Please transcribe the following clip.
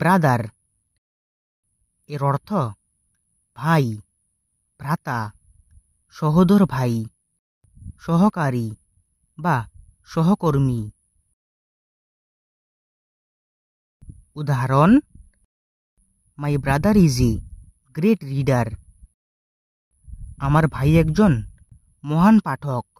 brother এর অর্থ ভাই ভ্রাতা সহোদর ভাই সহকারী বা সহকর্মী উদাহরণ my brother is a great reader আমার ভাই একজন মহান পাঠক